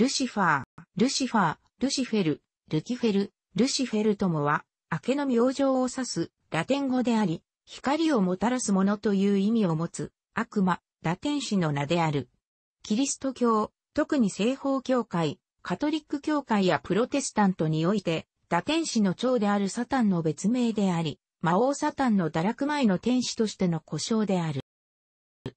ルシファー、ルシファー、ルシフェル、ルキフェル、ルシフェルともは、明けの明星を指すラテン語であり、光をもたらすものという意味を持つ悪魔、ラテン氏の名である。キリスト教、特に西方教会、カトリック教会やプロテスタントにおいて、ラテン氏の長であるサタンの別名であり、魔王サタンの堕落前の天使としての故障である。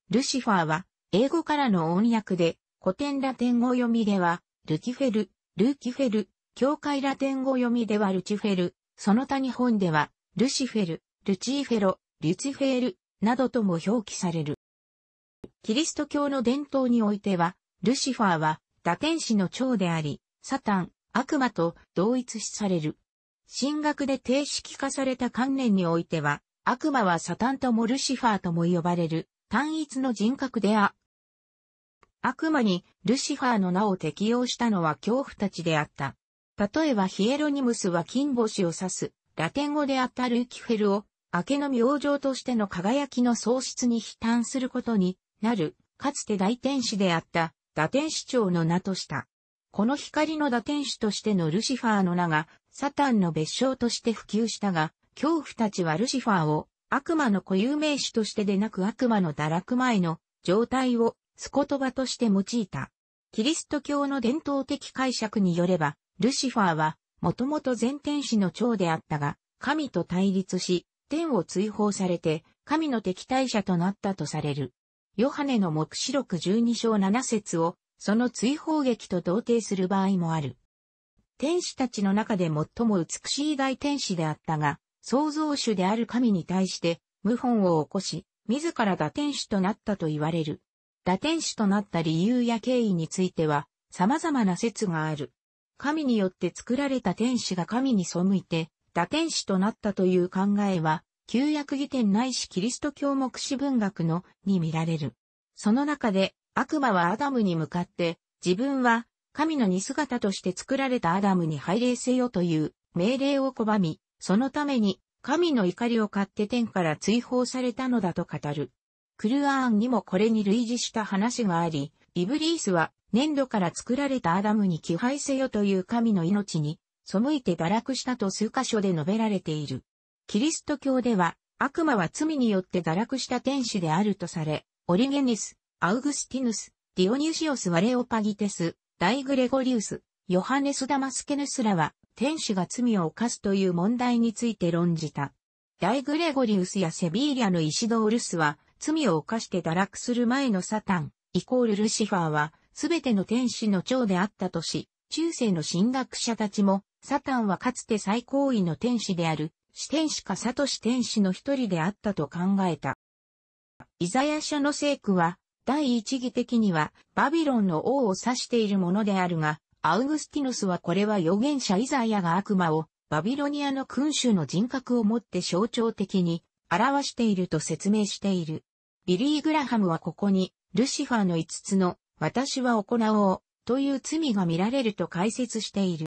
ルシファーは、英語からの音訳で、古典ラテン語読みでは、ルキフェル、ルーキフェル、教会ラテン語読みではルチフェル、その他日本では、ルシフェル、ルチーフェロ、リュチフェール、などとも表記される。キリスト教の伝統においては、ルシファーは、打天使の長であり、サタン、悪魔と同一視される。神学で定式化された観念においては、悪魔はサタンともルシファーとも呼ばれる、単一の人格であ悪魔にルシファーの名を適用したのは恐怖たちであった。例えばヒエロニムスは金星を指す、ラテン語であったルキフェルを、明けの明星としての輝きの喪失に悲嘆することになる、かつて大天使であった、打天使長の名とした。この光の打天使としてのルシファーの名が、サタンの別称として普及したが、恐怖たちはルシファーを悪魔の固有名詞としてでなく悪魔の堕落前の状態をスコトバとして用いた。キリスト教の伝統的解釈によれば、ルシファーは、もともと全天使の長であったが、神と対立し、天を追放されて、神の敵対者となったとされる。ヨハネの目視録12章7節を、その追放劇と同定する場合もある。天使たちの中で最も美しい大天使であったが、創造主である神に対して、謀反を起こし、自らが天使となったと言われる。打天使となった理由や経緯については、様々な説がある。神によって作られた天使が神に背いて、打天使となったという考えは、旧約義典ないしキリスト教目視文学のに見られる。その中で、悪魔はアダムに向かって、自分は神の似姿として作られたアダムに拝礼せよという命令を拒み、そのために神の怒りを買って天から追放されたのだと語る。クルアーンにもこれに類似した話があり、イブリースは粘土から作られたアダムに気配せよという神の命に、背いて堕落したと数箇所で述べられている。キリスト教では、悪魔は罪によって堕落した天使であるとされ、オリゲニス、アウグスティヌス、ディオニウシオス・ワレオパギテス、ダイグレゴリウス、ヨハネス・ダマスケヌスらは、天使が罪を犯すという問題について論じた。ダイグレゴリウスやセビーリアのイシドールスは、罪を犯して堕落する前のサタン、イコールルシファーは、すべての天使の長であったとし、中世の神学者たちも、サタンはかつて最高位の天使である、四天使かサトシ天使の一人であったと考えた。イザヤ書の聖句は、第一義的には、バビロンの王を指しているものであるが、アウグスティヌスはこれは預言者イザヤが悪魔を、バビロニアの君主の人格をもって象徴的に表していると説明している。ビリー・グラハムはここに、ルシファーの5つの、私は行おう、という罪が見られると解説している。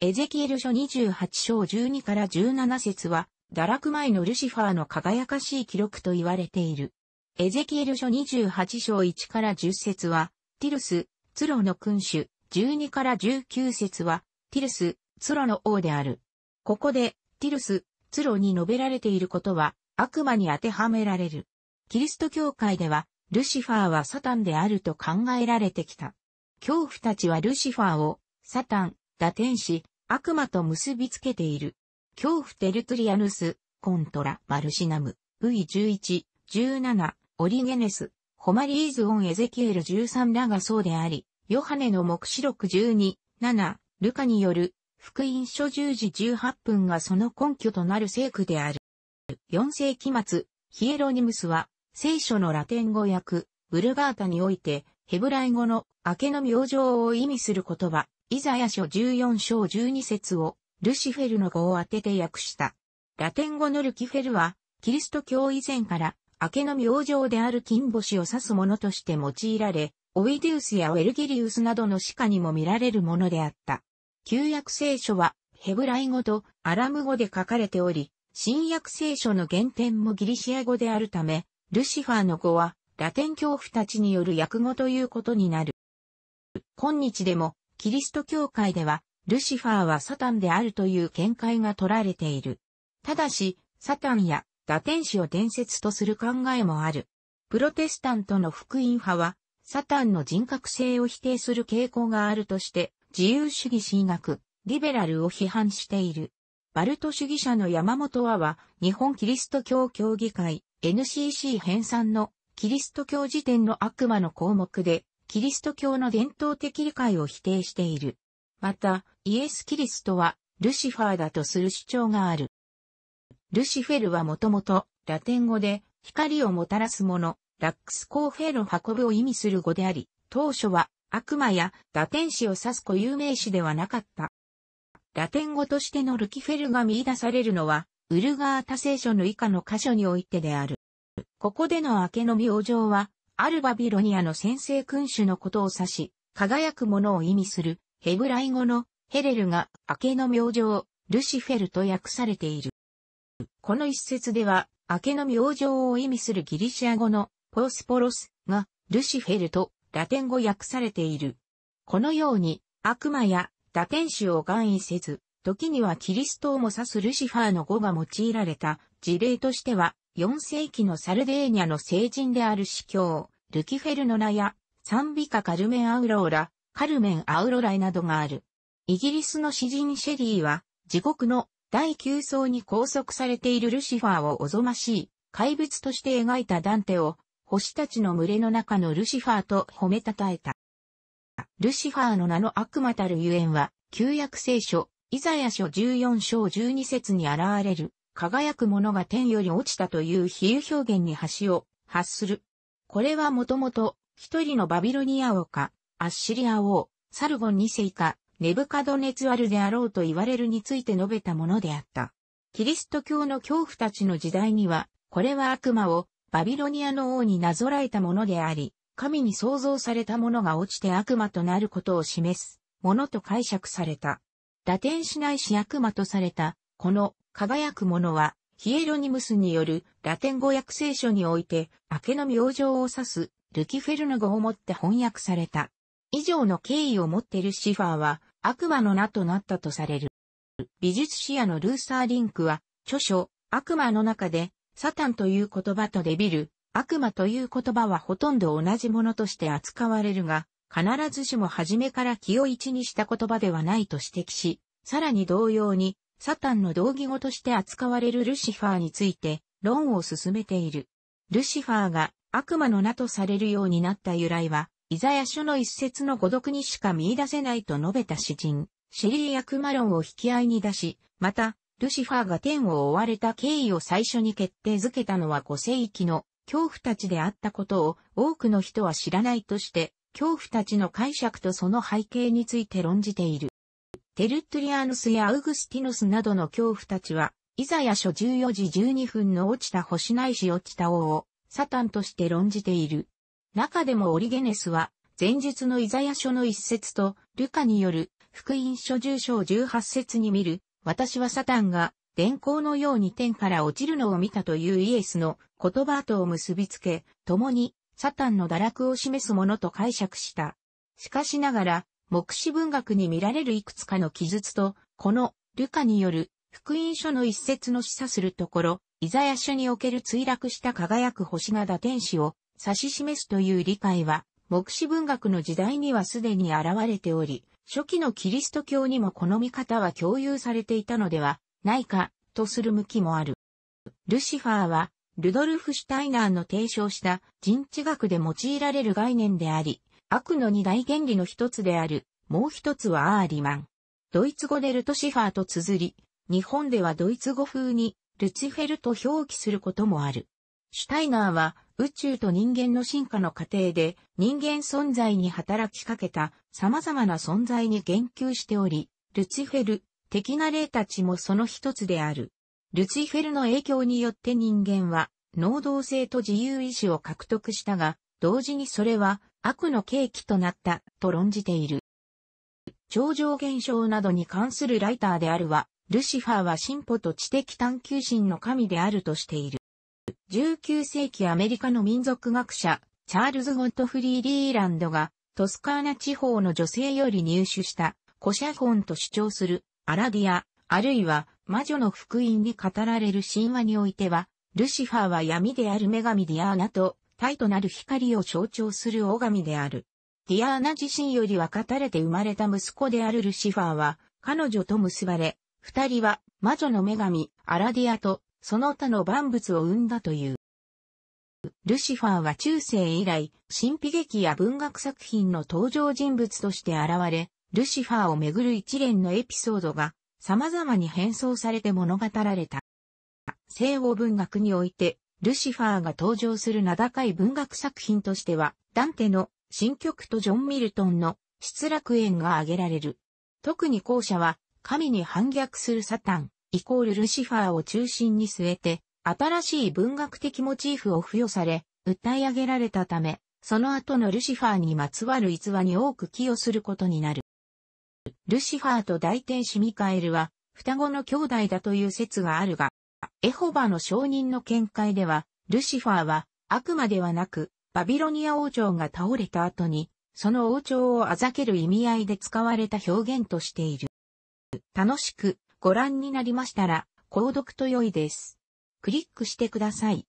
エゼキエル書28章12から17節は、堕落前のルシファーの輝かしい記録と言われている。エゼキエル書28章1から10節は、ティルス、ツロの君主、12から19節は、ティルス、ツロの王である。ここで、ティルス、ツロに述べられていることは、悪魔に当てはめられる。キリスト教会では、ルシファーはサタンであると考えられてきた。恐怖たちはルシファーを、サタン、打天使、悪魔と結びつけている。恐怖テルトリアヌス、コントラ、マルシナム、V11、17、オリゲネス、ホマリーズオンエゼキエル13らがそうであり、ヨハネの目視録12、7、ルカによる、福音書10時18分がその根拠となる聖句である。4世紀末、ヒエロニムスは、聖書のラテン語訳、ブルガータにおいて、ヘブライ語の明けの明星を意味する言葉、イザヤ書14章12節を、ルシフェルの語を当てて訳した。ラテン語のルキフェルは、キリスト教以前から、明けの明星である金星を指すものとして用いられ、オイディウスやウェルギリウスなどの歯科にも見られるものであった。旧約聖書は、ヘブライ語とアラム語で書かれており、新約聖書の原点もギリシア語であるため、ルシファーの語は、ラテン教父たちによる訳語ということになる。今日でも、キリスト教会では、ルシファーはサタンであるという見解が取られている。ただし、サタンや打天使を伝説とする考えもある。プロテスタントの福音派は、サタンの人格性を否定する傾向があるとして、自由主義神学、リベラルを批判している。バルト主義者の山本和は、日本キリスト教協議会、NCC 編纂のキリスト教辞典の悪魔の項目で、キリスト教の伝統的理解を否定している。また、イエス・キリストは、ルシファーだとする主張がある。ルシフェルはもともと、ラテン語で、光をもたらすもの、ラックス・コーフェル運ぶを意味する語であり、当初は、悪魔や打天使を指す固有名詞ではなかった。ラテン語としてのルキフェルが見出されるのは、ウルガータ聖書の以下の箇所においてである。ここでの明けの明星は、アルバビロニアの先制君主のことを指し、輝くものを意味するヘブライ語のヘレルが明けの明星、ルシフェルと訳されている。この一節では、明けの明星を意味するギリシア語のポスポロスがルシフェルとラテン語訳されている。このように悪魔や打天使を含意せず、時にはキリストをも指すルシファーの語が用いられた事例としては、4世紀のサルデーニャの聖人である司教、ルキフェルノナや、賛美歌カルメンアウローラ、カルメンアウロライなどがある。イギリスの詩人シェリーは、地獄の第9層に拘束されているルシファーをおぞましい怪物として描いたダンテを、星たちの群れの中のルシファーと褒めたたえた。ルシファーの名の悪魔たるゆえんは、旧約聖書、イザヤ書14章12節に現れる、輝くものが天より落ちたという比喩表現に橋を発する。これはもともと、一人のバビロニア王か、アッシリア王、サルゴン2世か、ネブカドネツワルであろうと言われるについて述べたものであった。キリスト教の恐怖たちの時代には、これは悪魔をバビロニアの王になぞらえたものであり、神に創造されたものが落ちて悪魔となることを示すものと解釈された。ラテン市内市悪魔とされた、この輝くものは、ヒエロニムスによるラテン語訳聖書において、明けの明星を指す、ルキフェルの語をもって翻訳された。以上の敬意を持っているシファーは、悪魔の名となったとされる。美術史野のルーサー・リンクは、著書、悪魔の中で、サタンという言葉とデビル、悪魔という言葉はほとんど同じものとして扱われるが、必ずしも初めから気を一にした言葉ではないと指摘し、さらに同様に、サタンの同義語として扱われるルシファーについて論を進めている。ルシファーが悪魔の名とされるようになった由来は、イザヤ書の一節の誤読にしか見出せないと述べた詩人、シェリー・アクマロンを引き合いに出し、また、ルシファーが天を追われた経緯を最初に決定づけたのは五世紀の恐怖たちであったことを多くの人は知らないとして、恐怖たちの解釈とその背景について論じている。テルトリアヌスやアウグスティヌスなどの恐怖たちは、イザヤ書14時12分の落ちた星ないし落ちた王を、サタンとして論じている。中でもオリゲネスは、前述のイザヤ書の一節と、ルカによる、福音書10章18節に見る、私はサタンが、電光のように天から落ちるのを見たというイエスの言葉とを結びつけ、共にサタンの堕落を示すものと解釈した。しかしながら、目視文学に見られるいくつかの記述と、この、ルカによる、福音書の一節の示唆するところ、イザヤ書における墜落した輝く星が打天使を指し示すという理解は、目視文学の時代にはすでに現れており、初期のキリスト教にもこの見方は共有されていたのではないかとする向きもある。ルシファーはルドルフ・シュタイナーの提唱した人知学で用いられる概念であり、悪の二大原理の一つである、もう一つはアーリマン。ドイツ語でルトシファーと綴り、日本ではドイツ語風にルチフェルと表記することもある。シュタイナーは宇宙と人間の進化の過程で人間存在に働きかけた様々な存在に言及しており、ルチフェル的な例たちもその一つである。ルチフェルの影響によって人間は、能動性と自由意志を獲得したが、同時にそれは悪の契機となったと論じている。超常現象などに関するライターであるは、ルシファーは進歩と知的探求心の神であるとしている。19世紀アメリカの民族学者、チャールズ・ゴッドフリー・リーランドが、トスカーナ地方の女性より入手した、古写本と主張する、アラディア、あるいは、魔女の福音に語られる神話においては、ルシファーは闇である女神ディアーナと、体となる光を象徴する大神である。ディアーナ自身よりは語れて生まれた息子であるルシファーは、彼女と結ばれ、二人は魔女の女神、アラディアと、その他の万物を生んだという。ルシファーは中世以来、神秘劇や文学作品の登場人物として現れ、ルシファーをめぐる一連のエピソードが様々に変装されて物語られた。西欧文学において、ルシファーが登場する名高い文学作品としては、ダンテの新曲とジョン・ミルトンの失楽園が挙げられる。特に後者は、神に反逆するサタン、イコールルシファーを中心に据えて、新しい文学的モチーフを付与され、訴え上げられたため、その後のルシファーにまつわる逸話に多く寄与することになる。ルシファーと大天使ミカエルは双子の兄弟だという説があるが、エホバの証人の見解では、ルシファーは悪魔ではなく、バビロニア王朝が倒れた後に、その王朝をあざける意味合いで使われた表現としている。楽しくご覧になりましたら、購読と良いです。クリックしてください。